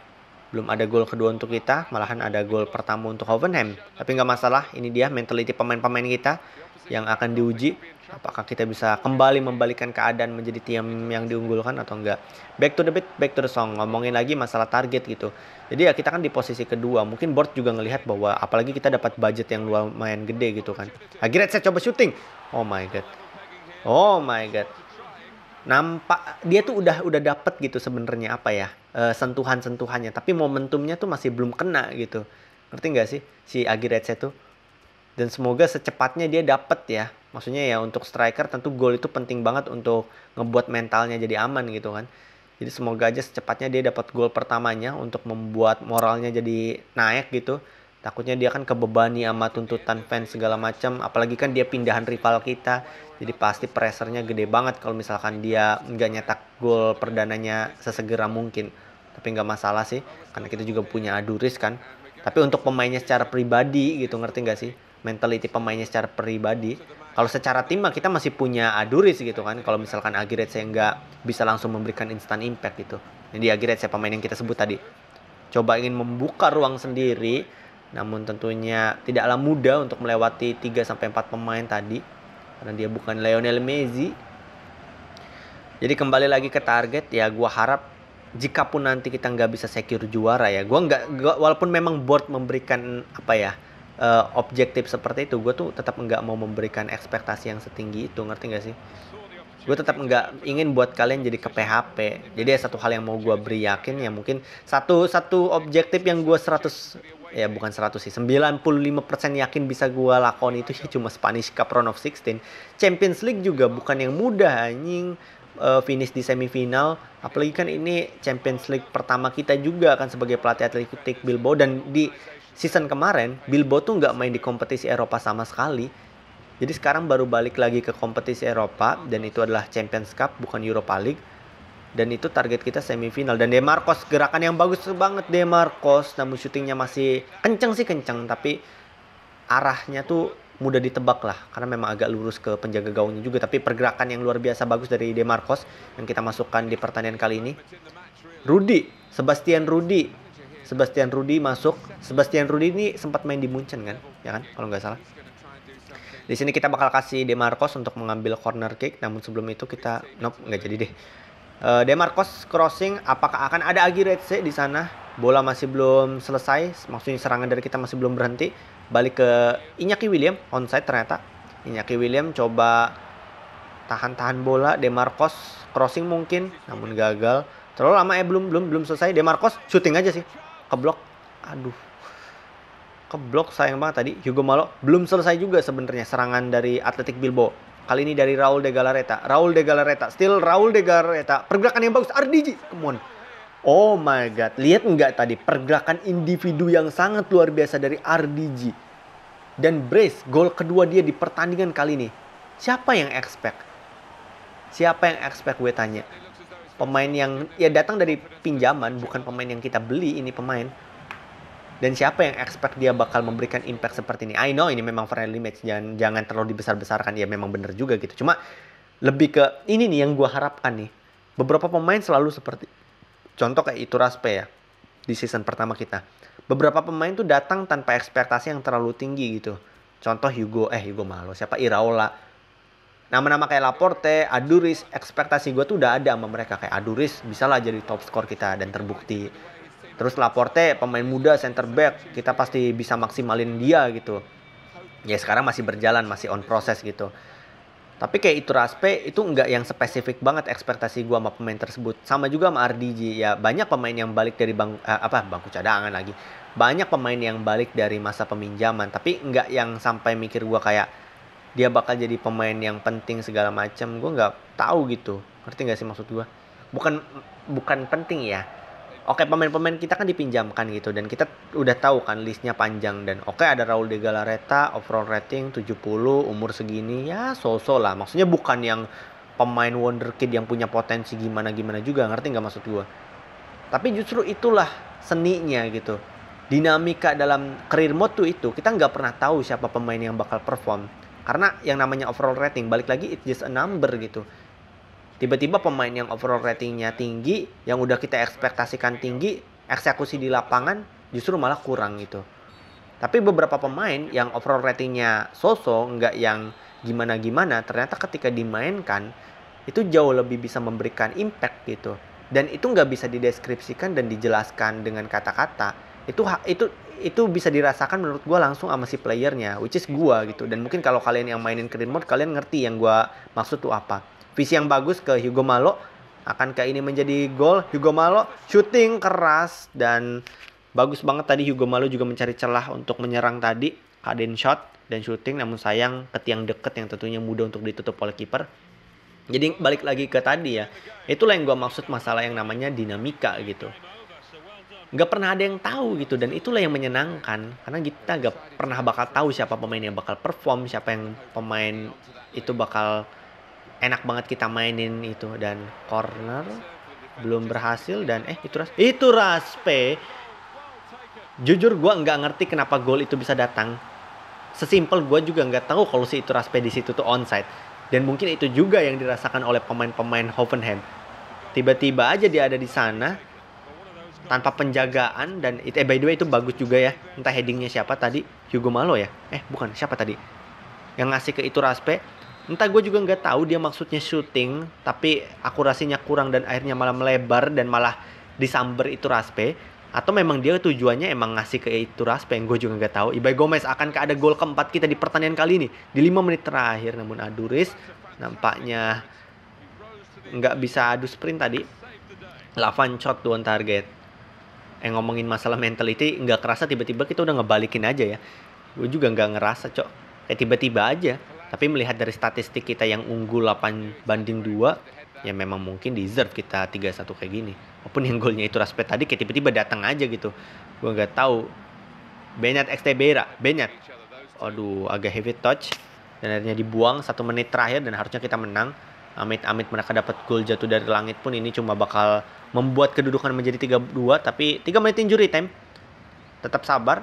Speaker 1: belum ada gol kedua untuk kita, malahan ada gol pertama untuk Hoffenheim. Tapi nggak masalah, ini dia mentality pemain-pemain kita yang akan diuji. Apakah kita bisa kembali membalikan keadaan menjadi tim yang diunggulkan atau enggak. Back to the beat, back to the song. Ngomongin lagi masalah target gitu. Jadi ya kita kan di posisi kedua. Mungkin board juga ngelihat bahwa apalagi kita dapat budget yang lumayan gede gitu kan. Akhirnya saya coba syuting. Oh my god. Oh my god nampak dia tuh udah udah dapet gitu sebenarnya apa ya Eh, sentuhan-sentuhannya tapi momentumnya tuh masih belum kena gitu ngerti nggak sih si Agirece tuh dan semoga secepatnya dia dapet ya maksudnya ya untuk striker tentu gol itu penting banget untuk ngebuat mentalnya jadi aman gitu kan jadi semoga aja secepatnya dia dapat gol pertamanya untuk membuat moralnya jadi naik gitu takutnya dia kan kebebani sama tuntutan fans segala macam apalagi kan dia pindahan rival kita jadi pasti pressernya gede banget kalau misalkan dia nggak nyetak gol perdananya sesegera mungkin tapi nggak masalah sih karena kita juga punya Aduris kan tapi untuk pemainnya secara pribadi gitu ngerti nggak sih mentality pemainnya secara pribadi kalau secara tim mah kita masih punya Aduris gitu kan kalau misalkan Agiret saya nggak bisa langsung memberikan instant impact gitu jadi Agiret saya pemain yang kita sebut tadi coba ingin membuka ruang sendiri namun tentunya tidaklah mudah untuk melewati 3 sampai 4 pemain tadi karena dia bukan Lionel Messi jadi kembali lagi ke target ya gua harap jika pun nanti kita nggak bisa secure juara ya gue nggak gua, walaupun memang board memberikan apa ya uh, objektif seperti itu gue tuh tetap nggak mau memberikan ekspektasi yang setinggi itu ngerti nggak sih gue tetap nggak ingin buat kalian jadi ke PHP jadi ya satu hal yang mau gue beri yakin ya mungkin satu satu objektif yang gue 100 ya bukan 100 sih 95% yakin bisa gue lakoni itu ya cuma Spanish Cup Round of 16 Champions League juga bukan yang mudah anjing uh, finish di semifinal apalagi kan ini Champions League pertama kita juga kan sebagai pelatih Atletico Bilbao dan di season kemarin Bilbao tuh nggak main di kompetisi Eropa sama sekali jadi sekarang baru balik lagi ke kompetisi Eropa dan itu adalah Champions Cup bukan Europa League dan itu target kita semifinal dan Demarcos gerakan yang bagus banget Demarcos namun syutingnya masih kenceng sih kenceng tapi arahnya tuh mudah ditebak lah karena memang agak lurus ke penjaga gawangnya juga tapi pergerakan yang luar biasa bagus dari De Marcos yang kita masukkan di pertandingan kali ini Rudi Sebastian Rudi Sebastian Rudi masuk Sebastian Rudi ini sempat main di Munchen kan ya kan kalau nggak salah di sini kita bakal kasih De Marcos untuk mengambil corner kick namun sebelum itu kita nope nggak jadi deh Eh, Demarcus Demarcos crossing apakah akan ada lagi Agirece di sana? Bola masih belum selesai, maksudnya serangan dari kita masih belum berhenti. Balik ke Inyaki William, onside ternyata. Inyaki William coba tahan-tahan bola, Demarcos crossing mungkin, namun gagal. Terlalu lama ya belum belum belum selesai. Demarcos shooting aja sih. Keblok. Aduh. Keblok sayang banget tadi Hugo Malo belum selesai juga sebenarnya serangan dari Atletic Bilbao Kali ini dari Raul de Galareta. Raul de Galareta. Still Raul de Galareta. Pergerakan yang bagus. RDG. Come on. Oh my God. Lihat nggak tadi pergerakan individu yang sangat luar biasa dari RDG. Dan Brace. Gol kedua dia di pertandingan kali ini. Siapa yang expect? Siapa yang expect gue tanya. Pemain yang ya datang dari pinjaman. Bukan pemain yang kita beli ini pemain dan siapa yang expect dia bakal memberikan impact seperti ini I know ini memang friendly match jangan jangan terlalu dibesar-besarkan ya memang bener juga gitu cuma lebih ke ini nih yang gue harapkan nih beberapa pemain selalu seperti contoh kayak itu Raspe ya di season pertama kita beberapa pemain tuh datang tanpa ekspektasi yang terlalu tinggi gitu contoh Hugo eh Hugo malu siapa Iraola nama-nama kayak Laporte, Aduris, ekspektasi gue tuh udah ada sama mereka kayak Aduris bisa lah jadi top skor kita dan terbukti terus Laporte pemain muda center back kita pasti bisa maksimalin dia gitu ya sekarang masih berjalan masih on process gitu tapi kayak itu Raspe itu nggak yang spesifik banget ekspektasi gua sama pemain tersebut. Sama juga sama RDG ya banyak pemain yang balik dari bang eh, apa bangku cadangan lagi. Banyak pemain yang balik dari masa peminjaman tapi nggak yang sampai mikir gua kayak dia bakal jadi pemain yang penting segala macam. gua nggak tahu gitu. Ngerti nggak sih maksud gua Bukan bukan penting ya oke okay, pemain-pemain kita kan dipinjamkan gitu dan kita udah tahu kan listnya panjang dan oke okay, ada Raul de Galareta overall rating 70 umur segini ya so-so lah maksudnya bukan yang pemain wonderkid yang punya potensi gimana gimana juga ngerti nggak maksud gua tapi justru itulah seninya gitu dinamika dalam career mode tuh itu kita nggak pernah tahu siapa pemain yang bakal perform karena yang namanya overall rating balik lagi it's just a number gitu tiba-tiba pemain yang overall ratingnya tinggi yang udah kita ekspektasikan tinggi eksekusi di lapangan justru malah kurang gitu tapi beberapa pemain yang overall ratingnya so-so, nggak yang gimana-gimana ternyata ketika dimainkan itu jauh lebih bisa memberikan impact gitu dan itu nggak bisa dideskripsikan dan dijelaskan dengan kata-kata itu itu itu bisa dirasakan menurut gue langsung sama si playernya which is gue gitu dan mungkin kalau kalian yang mainin Green Mode kalian ngerti yang gue maksud tuh apa Visi yang bagus ke Hugo Malo. Akankah ini menjadi gol? Hugo Malo shooting keras dan bagus banget tadi Hugo Malo juga mencari celah untuk menyerang tadi. Kaden shot dan shooting namun sayang ke tiang deket yang tentunya mudah untuk ditutup oleh kiper. Jadi balik lagi ke tadi ya, itulah yang gue maksud masalah yang namanya dinamika gitu. Gak pernah ada yang tahu gitu dan itulah yang menyenangkan karena kita gak pernah bakal tahu siapa pemain yang bakal perform, siapa yang pemain itu bakal enak banget kita mainin itu dan corner belum berhasil dan eh itu ras itu raspe jujur gue nggak ngerti kenapa gol itu bisa datang sesimpel gue juga nggak tahu kalau si itu raspe di situ tuh onside dan mungkin itu juga yang dirasakan oleh pemain-pemain Hoffenheim tiba-tiba aja dia ada di sana tanpa penjagaan dan it, eh by the way itu bagus juga ya entah headingnya siapa tadi Hugo Malo ya eh bukan siapa tadi yang ngasih ke itu Raspe entah gue juga nggak tahu dia maksudnya syuting tapi akurasinya kurang dan akhirnya malah melebar dan malah disamber itu raspe atau memang dia tujuannya emang ngasih ke itu raspe yang gue juga nggak tahu Ibai Gomez akan ke ada gol keempat kita di pertandingan kali ini di lima menit terakhir namun Aduris nampaknya nggak bisa adu sprint tadi Lavan shot on target eh ngomongin masalah mentality nggak kerasa tiba-tiba kita udah ngebalikin aja ya gue juga nggak ngerasa cok kayak eh, tiba-tiba aja tapi melihat dari statistik kita yang unggul 8 banding 2, ya memang mungkin deserve kita 3-1 kayak gini. Walaupun yang golnya itu Raspet tadi kayak tiba-tiba datang aja gitu. Gue nggak tahu. Benyat Extebera, Benyat. Aduh, agak heavy touch. Dan akhirnya dibuang satu menit terakhir dan harusnya kita menang. Amit-amit mereka dapat gol jatuh dari langit pun ini cuma bakal membuat kedudukan menjadi 3-2 tapi 3 menit injury time. Tetap sabar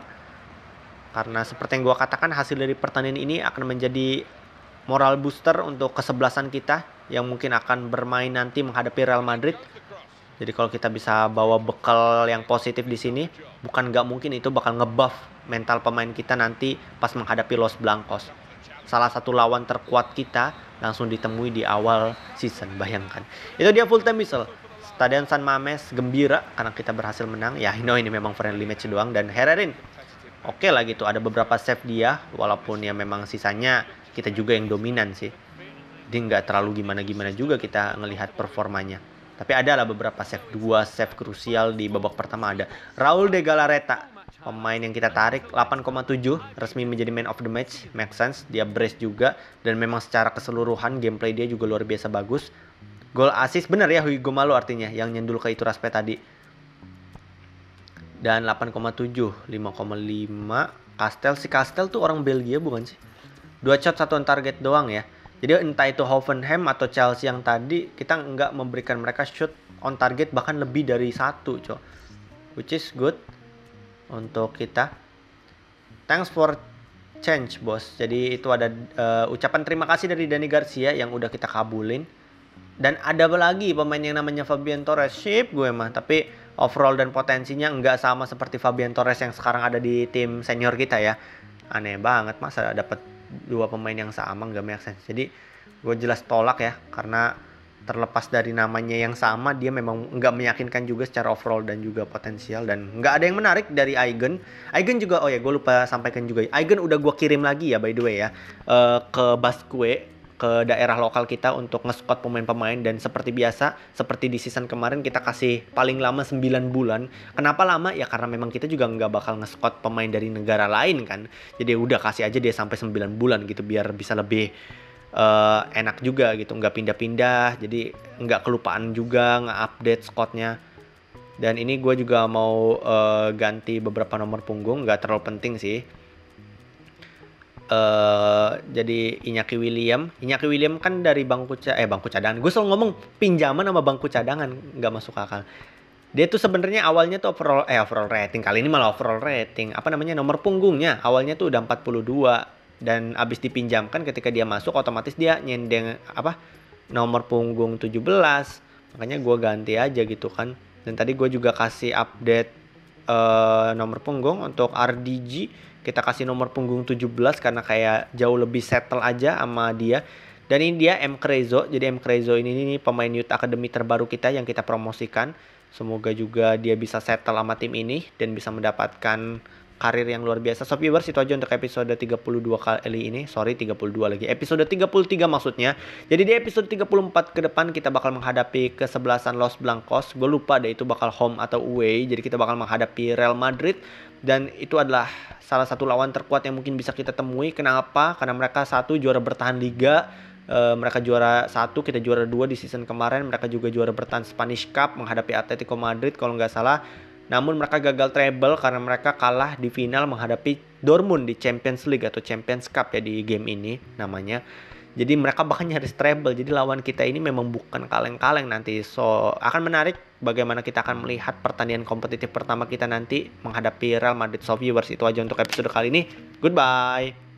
Speaker 1: karena seperti yang gue katakan hasil dari pertandingan ini akan menjadi moral booster untuk kesebelasan kita yang mungkin akan bermain nanti menghadapi Real Madrid. Jadi kalau kita bisa bawa bekal yang positif di sini, bukan nggak mungkin itu bakal ngebuff mental pemain kita nanti pas menghadapi Los Blancos. Salah satu lawan terkuat kita langsung ditemui di awal season, bayangkan. Itu dia full time whistle. Stadion San Mames gembira karena kita berhasil menang. Ya, I ini memang friendly match doang dan Hererin oke okay lah gitu ada beberapa save dia walaupun ya memang sisanya kita juga yang dominan sih dia nggak terlalu gimana-gimana juga kita ngelihat performanya tapi ada lah beberapa save dua save krusial di babak pertama ada Raul de Galareta pemain yang kita tarik 8,7 resmi menjadi man of the match make sense dia brace juga dan memang secara keseluruhan gameplay dia juga luar biasa bagus gol assist bener ya Hugo Malo artinya yang nyendul ke itu Raspe tadi dan 8,7 5,5 Kastel si Kastel tuh orang Belgia bukan sih dua shot satu on target doang ya jadi entah itu Hoffenheim atau Chelsea yang tadi kita nggak memberikan mereka shoot on target bahkan lebih dari satu cok which is good untuk kita thanks for change bos jadi itu ada uh, ucapan terima kasih dari Dani Garcia yang udah kita kabulin dan ada lagi pemain yang namanya Fabian Torres ship gue mah tapi overall dan potensinya nggak sama seperti Fabian Torres yang sekarang ada di tim senior kita ya aneh banget masa dapat dua pemain yang sama nggak make sense jadi gue jelas tolak ya karena terlepas dari namanya yang sama dia memang nggak meyakinkan juga secara overall dan juga potensial dan nggak ada yang menarik dari Aigen Aigen juga oh ya gue lupa sampaikan juga Aigen udah gue kirim lagi ya by the way ya eh, ke Basque ke daerah lokal kita untuk nge-scout pemain-pemain dan seperti biasa seperti di season kemarin kita kasih paling lama 9 bulan. Kenapa lama? Ya karena memang kita juga nggak bakal nge-scout pemain dari negara lain kan. Jadi udah kasih aja dia sampai 9 bulan gitu biar bisa lebih uh, enak juga gitu nggak pindah-pindah jadi nggak kelupaan juga nggak update squadnya dan ini gue juga mau uh, ganti beberapa nomor punggung nggak terlalu penting sih Eh, jadi Inyaki William, Inyaki William kan dari bangku ca eh bangku cadangan. Gue selalu ngomong pinjaman sama bangku cadangan nggak masuk akal. Dia tuh sebenarnya awalnya tuh overall eh overall rating kali ini malah overall rating apa namanya nomor punggungnya awalnya tuh udah 42 dan abis dipinjamkan ketika dia masuk otomatis dia nyendeng apa nomor punggung 17 makanya gue ganti aja gitu kan dan tadi gue juga kasih update uh, nomor punggung untuk RDG kita kasih nomor punggung 17 karena kayak jauh lebih settle aja sama dia dan ini dia M Crezo jadi M Crezo ini, nih pemain youth academy terbaru kita yang kita promosikan semoga juga dia bisa settle sama tim ini dan bisa mendapatkan karir yang luar biasa. So viewers itu aja untuk episode 32 kali ini. Sorry 32 lagi. Episode 33 maksudnya. Jadi di episode 34 ke depan kita bakal menghadapi kesebelasan Los Blancos. Gue lupa deh itu bakal home atau away. Jadi kita bakal menghadapi Real Madrid. Dan itu adalah salah satu lawan terkuat yang mungkin bisa kita temui. Kenapa? Karena mereka satu juara bertahan liga. Uh, mereka juara satu, kita juara dua di season kemarin. Mereka juga juara bertahan Spanish Cup menghadapi Atletico Madrid kalau nggak salah. Namun mereka gagal treble karena mereka kalah di final menghadapi Dortmund di Champions League atau Champions Cup ya di game ini namanya. Jadi mereka bahkan nyaris treble. Jadi lawan kita ini memang bukan kaleng-kaleng nanti. So akan menarik bagaimana kita akan melihat pertandingan kompetitif pertama kita nanti menghadapi Real Madrid Soviewers. Itu aja untuk episode kali ini. Goodbye.